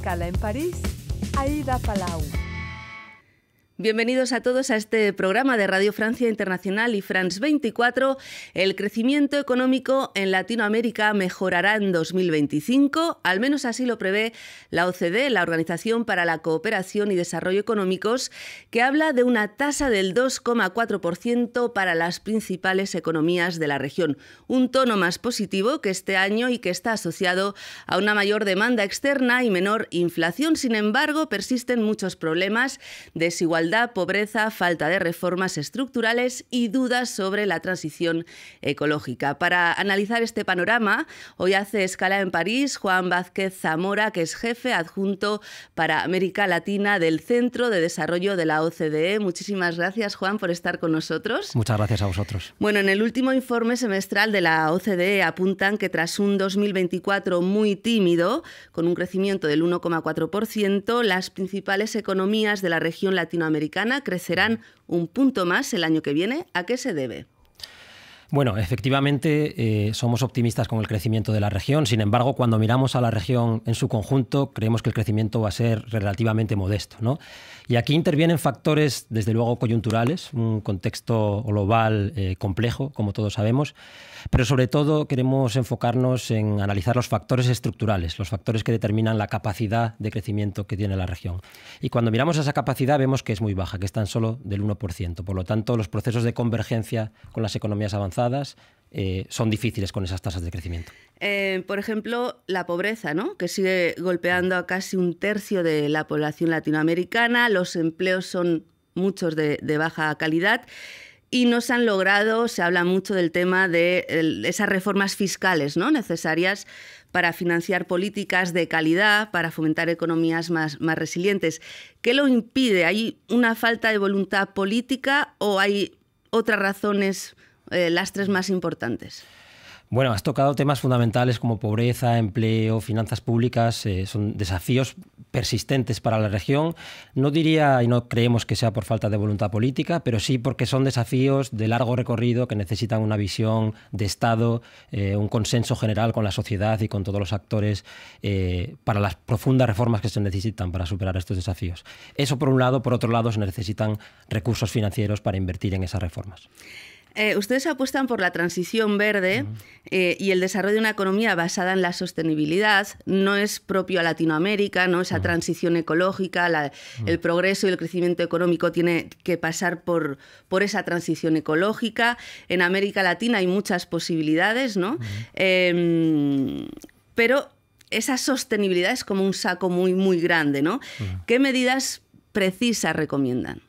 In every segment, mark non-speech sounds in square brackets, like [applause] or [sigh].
escala en París, Aida Palau. Bienvenidos a todos a este programa de Radio Francia Internacional y France 24. El crecimiento económico en Latinoamérica mejorará en 2025, al menos así lo prevé la OCDE, la Organización para la Cooperación y Desarrollo Económicos, que habla de una tasa del 2,4% para las principales economías de la región, un tono más positivo que este año y que está asociado a una mayor demanda externa y menor inflación. Sin embargo, persisten muchos problemas, desigualdad pobreza, falta de reformas estructurales y dudas sobre la transición ecológica. Para analizar este panorama, hoy hace escala en París Juan Vázquez Zamora, que es jefe adjunto para América Latina del Centro de Desarrollo de la OCDE. Muchísimas gracias, Juan, por estar con nosotros. Muchas gracias a vosotros. Bueno, en el último informe semestral de la OCDE apuntan que tras un 2024 muy tímido, con un crecimiento del 1,4%, las principales economías de la región latinoamericana crecerán un punto más el año que viene. ¿A qué se debe? Bueno, efectivamente eh, somos optimistas con el crecimiento de la región, sin embargo, cuando miramos a la región en su conjunto, creemos que el crecimiento va a ser relativamente modesto. Y aquí intervienen factores, desde luego, coyunturales, un contexto global eh, complejo, como todos sabemos, pero sobre todo queremos enfocarnos en analizar los factores estructurales, los factores que determinan la capacidad de crecimiento que tiene la región. Y cuando miramos esa capacidad vemos que es muy baja, que es tan solo del 1%. Por lo tanto, los procesos de convergencia con las economías avanzadas eh, son difíciles con esas tasas de crecimiento. Eh, por ejemplo, la pobreza, ¿no? que sigue golpeando a casi un tercio de la población latinoamericana, los empleos son muchos de, baja calidad y no se han logrado, se habla mucho del tema de esas reformas fiscales ¿no? necesarias para financiar políticas de calidad, para fomentar economías más, más resilientes. ¿Qué lo impide? ¿Hay una falta de voluntad política o hay otras razones? Eh, las tres más importantes? Bueno, has tocado temas fundamentales como pobreza, empleo, finanzas públicas. Eh, son desafíos persistentes para la región. No diría y no creemos que sea por falta de voluntad política, pero sí porque son desafíos de largo recorrido que necesitan una visión de Estado, eh, un consenso general con la sociedad y con todos los actores para las profundas reformas que se necesitan para superar estos desafíos. Eso por un lado. Por otro lado, se necesitan recursos financieros para invertir en esas reformas. Eh, ustedes apuestan por la transición verde eh, y el desarrollo de una economía basada en la sostenibilidad. No es propio a Latinoamérica, ¿no? Esa transición ecológica, el progreso y el crecimiento económico tiene que pasar por, esa transición ecológica. En América Latina hay muchas posibilidades, ¿no? Em, pero esa sostenibilidad es como un saco muy, muy grande, ¿Qué medidas precisas recomiendan?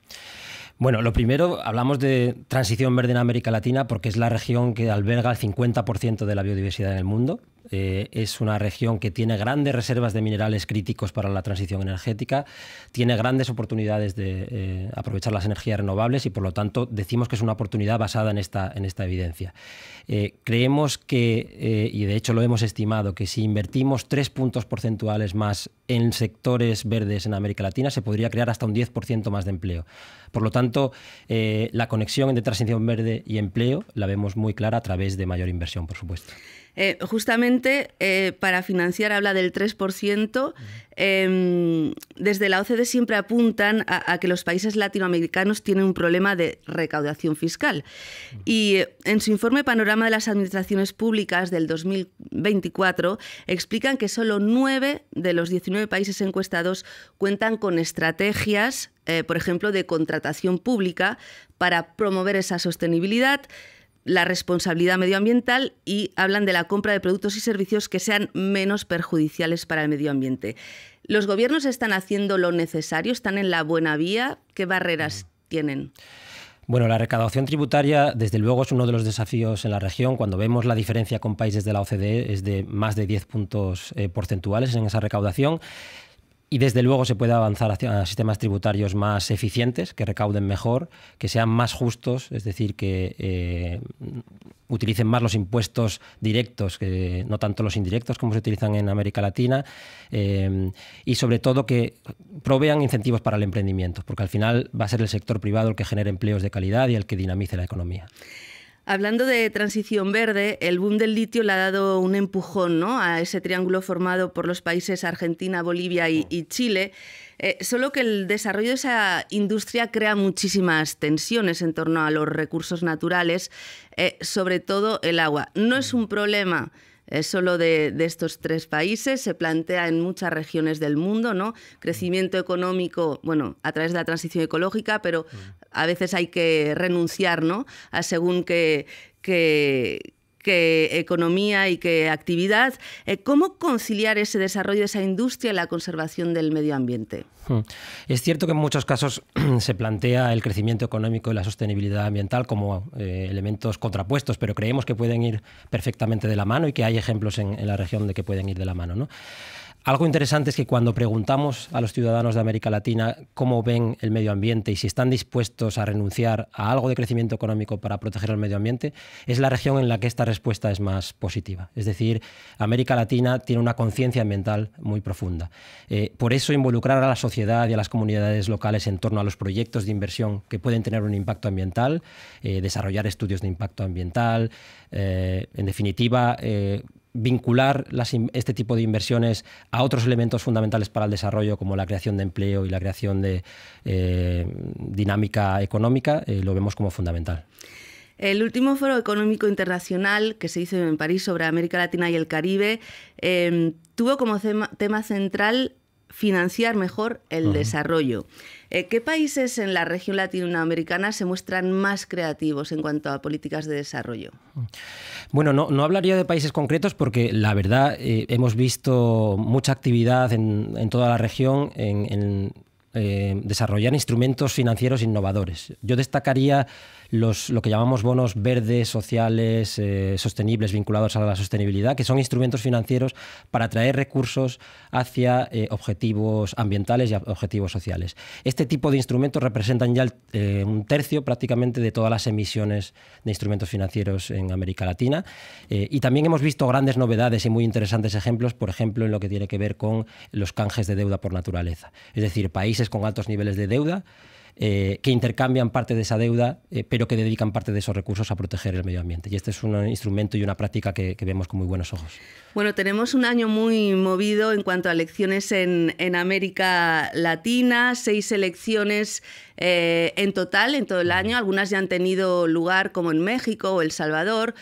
Bueno, lo primero, hablamos de transición verde en América Latina porque es la región que alberga el 50% de la biodiversidad en el mundo. Eh, es una región que tiene grandes reservas de minerales críticos para la transición energética, tiene grandes oportunidades de eh, aprovechar las energías renovables y por lo tanto decimos que es una oportunidad basada en esta, en esta evidencia. Eh, creemos que, y de hecho lo hemos estimado, que si invertimos tres puntos porcentuales más en sectores verdes en América Latina, se podría crear hasta un 10% más de empleo. Por lo tanto, la conexión entre transición verde y empleo la vemos muy clara a través de mayor inversión, por supuesto. Eh, justamente eh, para financiar habla del 3%. Em, desde la OCDE siempre apuntan a, a, que los países latinoamericanos tienen un problema de recaudación fiscal. Y eh, en su informe Panorama de las Administraciones Públicas del 2024 explican que solo 9 de los 19 países encuestados cuentan con estrategias, por ejemplo, de contratación pública para promover esa sostenibilidad la responsabilidad medioambiental y hablan de la compra de productos y servicios que sean menos perjudiciales para el medio ambiente. ¿Los gobiernos están haciendo lo necesario? ¿Están en la buena vía? ¿Qué barreras tienen? Bueno, la recaudación tributaria, desde luego, es uno de los desafíos en la región. Cuando vemos la diferencia con países de la OCDE, es de más de 10 puntos eh, porcentuales en esa recaudación y desde luego se puede avanzar hacia sistemas tributarios más eficientes, que recauden mejor, que sean más justos, es decir, que eh, utilicen más los impuestos directos, que no tanto los indirectos como se utilizan en América Latina, eh, y sobre todo que provean incentivos para el emprendimiento, porque al final va a ser el sector privado el que genere empleos de calidad y el que dinamice la economía. Hablando de transición verde, el boom del litio le ha dado un empujón a ese triángulo formado por los países Argentina, Bolivia y, Chile. Eh, solo que el desarrollo de esa industria crea muchísimas tensiones en torno a los recursos naturales, eh, sobre todo el agua. No es un problema es solo de, estos tres países, se plantea en muchas regiones del mundo, ¿no? Crecimiento económico, bueno, a través de la transición ecológica, pero mm. a veces hay que renunciar, ¿no? según que, que que economía y que actividad. Eh, ¿Cómo conciliar ese desarrollo de esa industria y la conservación del medio ambiente? Hmm. Es cierto que en muchos casos [clears throat] se plantea el crecimiento económico y la sostenibilidad ambiental como eh, elementos contrapuestos, pero creemos que pueden ir perfectamente de la mano y que hay ejemplos en, en la región de que pueden ir de la mano. ¿no? Algo interesante es que cuando preguntamos a los ciudadanos de América Latina cómo ven el medio ambiente y si están dispuestos a renunciar a algo de crecimiento económico para proteger el medio ambiente, es la región en la que esta respuesta es más positiva. Es decir, América Latina tiene una conciencia ambiental muy profunda. Eh, por eso involucrar a la sociedad y a las comunidades locales en torno a los proyectos de inversión que pueden tener un impacto ambiental, eh, desarrollar estudios de impacto ambiental, eh, en definitiva, vincular este tipo de inversiones a otros elementos fundamentales para el desarrollo, como la creación de empleo y la creación de eh, dinámica económica, eh, lo vemos como fundamental. El último foro económico internacional que se hizo en París sobre América Latina y el Caribe em, tuvo como tema central financiar mejor el desarrollo. Eh, ¿Qué países en la región latinoamericana se muestran más creativos en cuanto a políticas de desarrollo? Bueno, no, hablaría de países concretos porque la verdad eh, hemos visto mucha actividad en, toda la región en, eh, desarrollar instrumentos financieros innovadores. Yo destacaría lo que llamamos bonos verdes, sociales, eh, sostenibles, vinculados a la sostenibilidad, que son instrumentos financieros para atraer recursos hacia eh, objetivos ambientales y objetivos sociales. Este tipo de instrumentos representan ya eh, un tercio prácticamente de todas las emisiones de instrumentos financieros en América Latina. y también hemos visto grandes novedades y muy interesantes ejemplos, por ejemplo, en lo que tiene que ver con los canjes de deuda por naturaleza. Es decir, países con altos niveles de deuda eh, que intercambian parte de esa deuda, eh, pero que dedican parte de esos recursos a proteger el medio ambiente. Y este es un instrumento y una práctica que, vemos con muy buenos ojos. Bueno, tenemos un año muy movido en cuanto a elecciones en, América Latina, seis elecciones eh, en total en todo el año. Algunas ya han tenido lugar, como en México o El Salvador.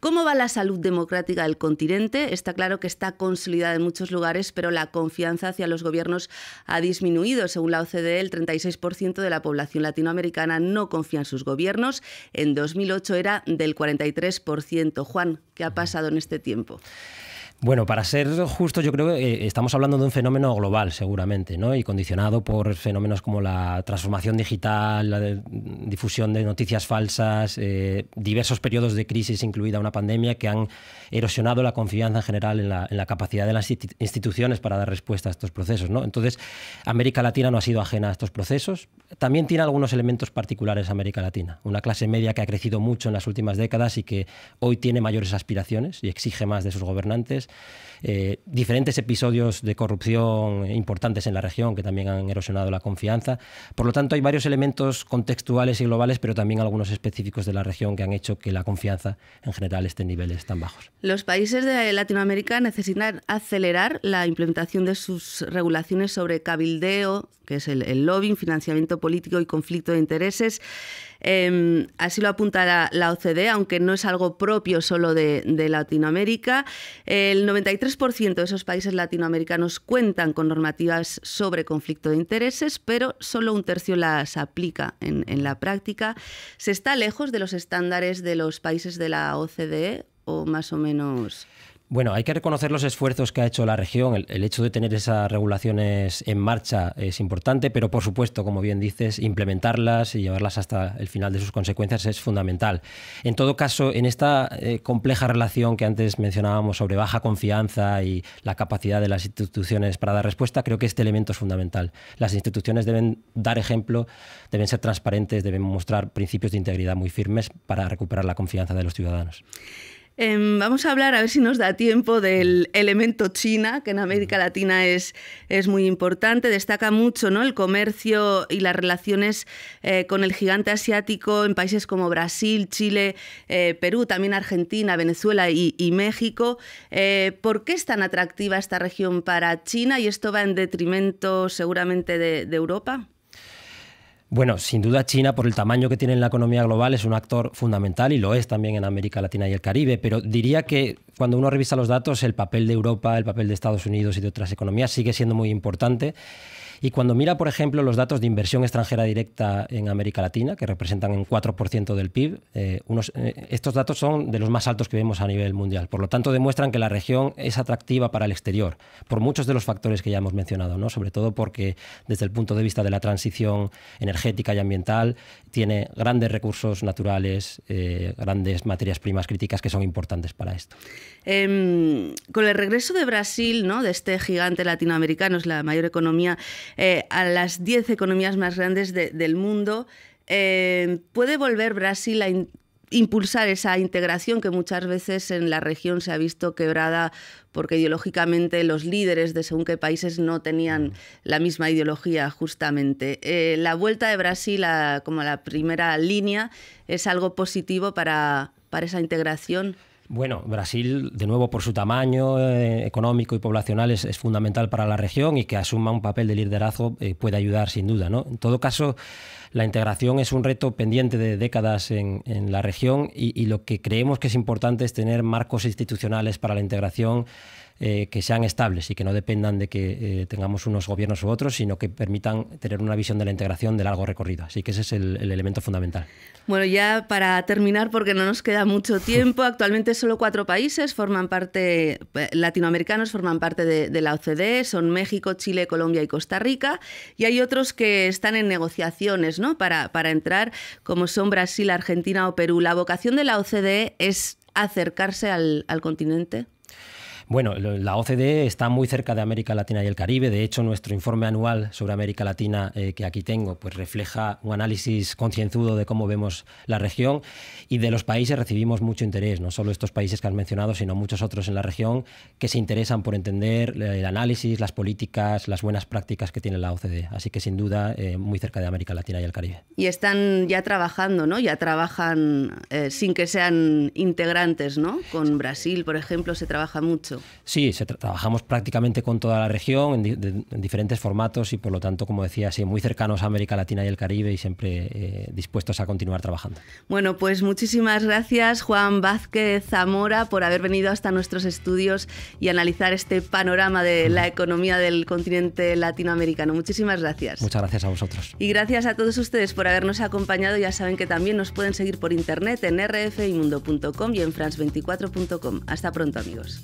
¿Cómo va la salud democrática del continente? Está claro que está consolidada en muchos lugares, pero la confianza hacia los gobiernos ha disminuido. Según la OCDE, el 36% de la población latinoamericana no confía en sus gobiernos. En 2008 era del 43%. Juan, ¿qué ha pasado en este tiempo? Bueno, para ser justo, yo creo que eh, estamos hablando de un fenómeno global, seguramente, ¿no? Y condicionado por fenómenos como la transformación digital, la mm, difusión de noticias falsas, eh, diversos periodos de crisis, incluida una pandemia, que han erosionado la confianza en general en la, capacidad de las instituciones para dar respuesta a estos procesos, Entonces, América Latina no ha sido ajena a estos procesos. También tiene algunos elementos particulares América Latina. Una clase media que ha crecido mucho en las últimas décadas y que hoy tiene mayores aspiraciones y exige más de sus gobernantes eh, diferentes episodios de corrupción importantes en la región que también han erosionado la confianza. Por lo tanto, hay varios elementos contextuales y globales, pero también algunos específicos de la región que han hecho que la confianza en general esté en niveles tan bajos. Los países de Latinoamérica necesitan acelerar la implementación de sus regulaciones sobre cabildeo, que es el lobbying, financiamiento político y conflicto de intereses. Em, así lo apunta la, OCDE, aunque no es algo propio solo de, Latinoamérica. El 93% de esos países latinoamericanos cuentan con normativas sobre conflicto de intereses, pero solo un tercio las aplica en la práctica. Se está lejos de los estándares de los países de la OCDE o más o menos. Bueno, hay que reconocer los esfuerzos que ha hecho la región. El, hecho de tener esas regulaciones en marcha es importante, pero por supuesto, como bien dices, implementarlas y llevarlas hasta el final de sus consecuencias es fundamental. En todo caso, en esta eh, compleja relación que antes mencionábamos sobre baja confianza y la capacidad de las instituciones para dar respuesta, creo que este elemento es fundamental. Las instituciones deben dar ejemplo, deben ser transparentes, deben mostrar principios de integridad muy firmes para recuperar la confianza de los ciudadanos. Em, vamos a hablar, a ver si nos da tiempo, del elemento China, que en América Latina es, muy importante. Destaca mucho el comercio y las relaciones eh, con el gigante asiático en países como Brasil, Chile, eh, Perú, también Argentina, Venezuela y, México. Eh, ¿Por qué es tan atractiva esta región para China y esto va en detrimento seguramente de Europa? Bueno, sin duda China, por el tamaño que tiene en la economía global, es un actor fundamental y lo es también en América Latina y el Caribe, pero diría que cuando uno revisa los datos, el papel de Europa, el papel de Estados Unidos y de otras economías sigue siendo muy importante. Y cuando mira, por ejemplo, los datos de inversión extranjera directa en América Latina, que representan un 4% del PIB, eh, eh, estos datos son de los más altos que vemos a nivel mundial. Por lo tanto, demuestran que la región es atractiva para el exterior, por muchos de los factores que ya hemos mencionado, ¿no? sobre todo porque desde el punto de vista de la transición energética y ambiental, tiene grandes recursos naturales, eh, grandes materias primas críticas que son importantes para esto. Em, con el regreso de Brasil, ¿no? de este gigante latinoamericano, es la mayor economía eh, a las 10 economías más grandes del mundo. Eh, ¿Puede volver Brasil a impulsar esa integración que muchas veces en la región se ha visto quebrada porque ideológicamente los líderes de según qué países no tenían mm. la misma ideología justamente. Eh, la vuelta de Brasil como la primera línea es algo positivo para esa integración. Bueno, Brasil, de nuevo, por su tamaño eh, económico y poblacional, es, fundamental para la región y que asuma un papel de liderazgo eh, puede ayudar sin duda. ¿no? En todo caso, la integración es un reto pendiente de décadas en, la región y, y lo que creemos que es importante es tener marcos institucionales para la integración eh, que sean estables y que no dependan de que eh, tengamos unos gobiernos u otros, sino que permitan tener una visión de la integración de largo recorrido. Así que ese es el, elemento fundamental. Bueno, ya para terminar, porque no nos queda mucho [laughs] tiempo, actualmente solo cuatro países forman parte, eh, latinoamericanos forman parte de, la OCDE, son México, Chile, Colombia y Costa Rica, y hay otros que están en negociaciones para, para entrar, como son Brasil, Argentina o Perú. La vocación de la OCDE es acercarse al, continente? Bueno, la OCDE está muy cerca de América Latina y el Caribe. De hecho, nuestro informe anual sobre América Latina eh, que aquí tengo, pues refleja un análisis concienzudo de cómo vemos la región y de los países recibimos mucho interés, no solo estos países que has mencionado, sino muchos otros en la región que se interesan por entender eh, el análisis, las políticas, las buenas prácticas que tiene la OCDE. Así que sin duda eh, muy cerca de América Latina y el Caribe. Y están ya trabajando, ¿no? Ya trabajan sin que sean integrantes, ¿no? Con Brasil, por ejemplo, se trabaja mucho. Sí, trabajamos prácticamente con toda la región en, diferentes formatos y por lo tanto, como decía, sí, muy cercanos a América Latina y el Caribe y siempre eh, dispuestos a continuar trabajando. Bueno, pues muchísimas gracias Juan Vázquez Zamora por haber venido hasta nuestros estudios y analizar este panorama de la economía del continente latinoamericano. Muchísimas gracias. Muchas gracias a vosotros. Y gracias a todos ustedes por habernos acompañado. Ya saben que también nos pueden seguir por internet en rfimundo.com y en france24.com. Hasta pronto amigos.